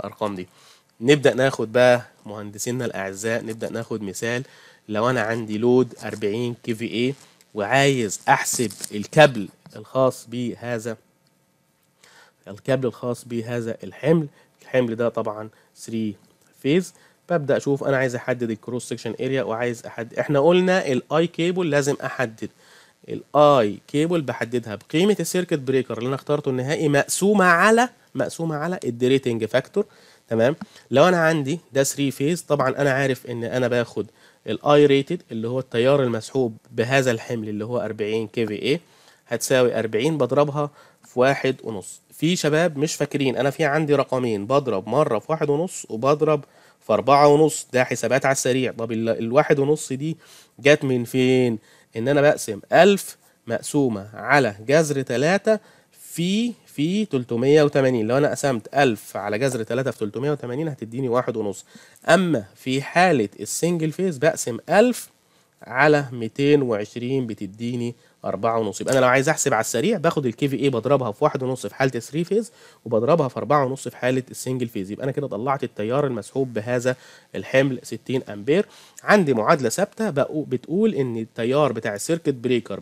الارقام دي نبدا ناخد بقى مهندسينا الاعزاء نبدا ناخد مثال لو انا عندي لود 40 كي في اي وعايز احسب الكابل الخاص بهذا الكابل الخاص بهذا الحمل الحمل ده طبعا 3 فيز ببدا اشوف انا عايز احدد الكروس سكشن اريا وعايز احدد احنا قلنا الاي كيبل لازم احدد الاي كيبل بحددها بقيمه السيركت بريكر اللي انا اخترته النهائي مقسومه على مقسومه على الديريتنج فاكتور تمام لو انا عندي ده 3 فيز طبعا انا عارف ان انا باخد الاي ريتد اللي هو التيار المسحوب بهذا الحمل اللي هو 40 كي في ايه هتساوي 40 بضربها في واحد ونص في شباب مش فاكرين انا في عندي رقمين بضرب مره في واحد ونص وبضرب في أربعة ونص ده حسابات على السريع طب الواحد ونص دي جت من فين ان انا بقسم ألف مقسومة على جذر 3 في في 380 لو انا قسمت 1000 على جذر 3 في 380 هتديني 1.5 اما في حالة السنجل فيز بقسم 1000 على 220 بتديني 4.5 يبقى أنا لو عايز أحسب على السريع باخد الكي في اي بضربها في 1.5 في حالة 3 فيز وبضربها في 4.5 في حالة السنجل فيز يبقى أنا كده طلعت التيار المسحوب بهذا الحمل 60 أمبير عندي معادلة ثابتة بتقول إن التيار بتاع السيركت بريكر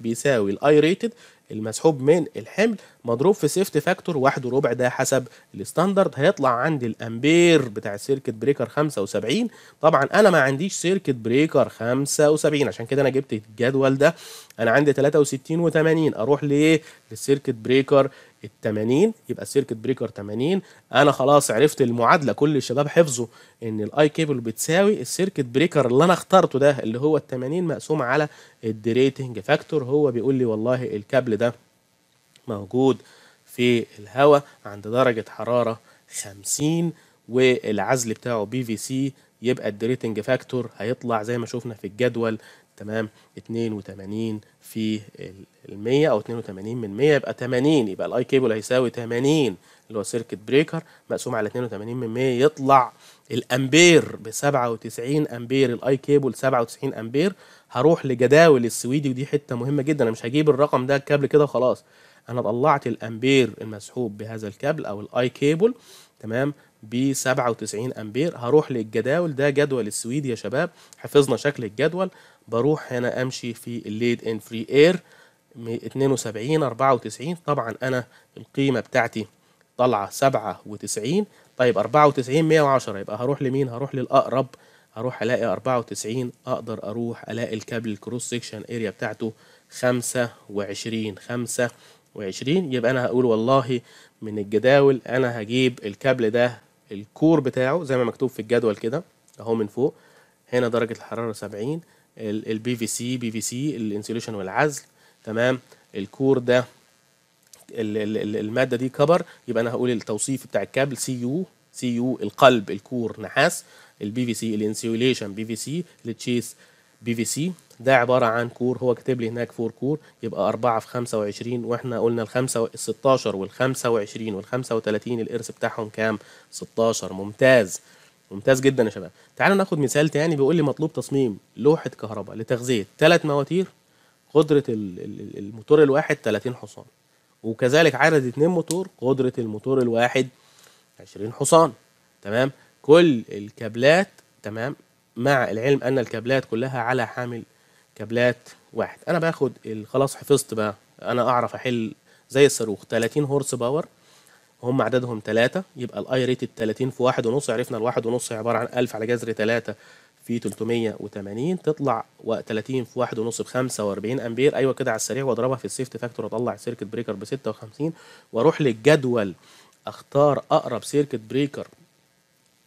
بيساوي الأي ريتد المسحوب من الحمل مضروب في سيفت فاكتور واحد وربع ده حسب الستاندرد هيطلع عندي الامبير بتاع السيركت بريكر 75 طبعا انا ما عنديش سيركت بريكر 75 عشان كده انا جبت الجدول ده انا عندي 63 و80 اروح ليه للسيركت بريكر ال 80 يبقى السيركت بريكر 80 انا خلاص عرفت المعادله كل الشباب حفظوا ان الاي كيبل بتساوي السيركت بريكر اللي انا اخترته ده اللي هو ال 80 مقسوم على الدريتنج فاكتور هو بيقول لي والله الكابل ده موجود في الهواء عند درجه حراره 50 والعزل بتاعه بي في سي يبقى الدريتنج فاكتور هيطلع زي ما شفنا في الجدول تمام 82 في المية او 82 من 100 يبقى 80 يبقى الاي كيبل هيساوي 80 اللي هو سيركت بريكر مقسوم على 82 من 100 يطلع الامبير ب 97 امبير الاي كيبل 97 امبير هروح لجداول السويدي ودي حته مهمه جدا انا مش هجيب الرقم ده الكابل كده وخلاص انا طلعت الامبير المسحوب بهذا الكابل او الاي كيبل تمام ب 97 امبير هروح للجداول ده جدول السويدي يا شباب حفظنا شكل الجدول بروح هنا امشي في الليد ان فري اير 72 94 طبعا انا القيمه بتاعتي طالعه 97 طيب 94 110 يبقى هروح لمين هروح للاقرب هروح الاقي 94 اقدر اروح الاقي الكابل الكروس سيكشن اريا بتاعته 25 25 يبقى انا هقول والله من الجداول انا هجيب الكابل ده الكور بتاعه زي ما مكتوب في الجدول كده اهو من فوق هنا درجة الحرارة 70 البي في سي بي في سي الانسوليشن والعزل تمام الكور ده المادة دي كبر يبقى انا هقول التوصيف بتاع الكابل سي يو سي يو القلب الكور نحاس البي في سي الانسيوليشن بي في سي التشيس بي في سي ده عباره عن كور هو كاتب لي هناك فور كور يبقى 4 في 25 واحنا قلنا ال 16 وال 25 وال 35 الارث بتاعهم كام 16 ممتاز ممتاز جدا يا شباب تعالوا ناخد مثال تاني بيقول لي مطلوب تصميم لوحه كهرباء لتغذيه ثلاث مواتير قدره الموتور الواحد 30 حصان وكذلك عدد 2 موتور قدره الموتور الواحد 20 حصان تمام كل الكابلات تمام مع العلم ان الكابلات كلها على حامل كابلات واحد انا باخد خلاص حفظت بقى انا اعرف احل زي الصاروخ 30 هورس باور هم عددهم 3 يبقى الاي ريتد 30 في ونص عرفنا ال ونص عباره عن 1000 على جذر 3 في 380 تطلع 30 في ونص ب 45 امبير ايوه كده على السريع واضربها في السيفت فاكتور اطلع السيركت بريكر ب 56 واروح للجدول اختار اقرب سيركت بريكر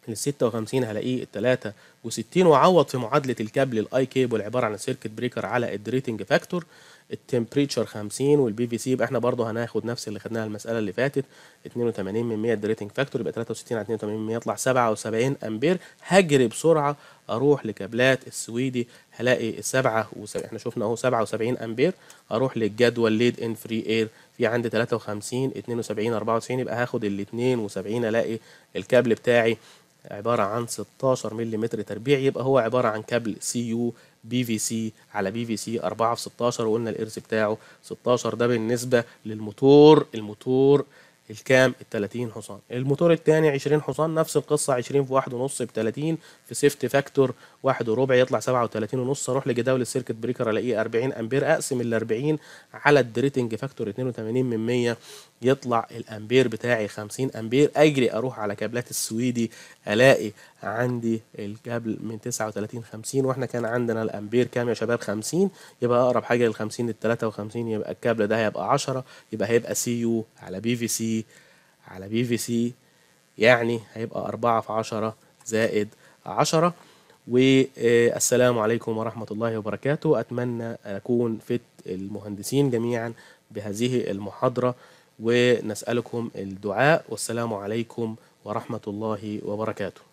لل 56 هلاقيه ال 63 واعوض في معادله الكابل الاي كيبل عباره عن سيركت بريكر على الدريتنج فاكتور التمبريتشر 50 والبي في سي يبقى احنا برضه هناخد نفس اللي خدناها المساله اللي فاتت 82 من 100 الدريتنج فاكتور يبقى 63 على 82 من 100 يطلع 77 امبير هجري بسرعه اروح لكابلات السويدي هلاقي 77 احنا شفنا اهو 77 امبير اروح للجدول ليد ان فري اير في عندي 53 72 94 يبقى هاخد ال 72 الاقي الكابل بتاعي عبارة عن 16 ملم تربيع يبقى هو عبارة عن كابل سي يو بي في سي على بي في سي 4 في 16 وقلنا الارث بتاعه 16 ده بالنسبة للموتور الموتور الكام ال 30 حصان الموتور الثاني 20 حصان نفس القصه 20 في 1 ونص ب 30 في سيفت فاكتور 1 وربع يطلع 37 ونص اروح لجداول السيركت بريكر الاقيه 40 امبير اقسم ال 40 على الدريتنج فاكتور 82 من 100 يطلع الامبير بتاعي 50 امبير اجري اروح على كابلات السويدي الاقي عندي الكابل من 39 50 واحنا كان عندنا الامبير كام يا شباب 50 يبقى اقرب حاجه لل 50 لل 53 يبقى الكابل ده هيبقى 10 يبقى هيبقى سي يو على بي في سي على بي في سي يعني هيبقى أربعة في عشرة زائد عشرة والسلام عليكم ورحمة الله وبركاته أتمنى أكون فت المهندسين جميعا بهذه المحاضرة ونسألكم الدعاء والسلام عليكم ورحمة الله وبركاته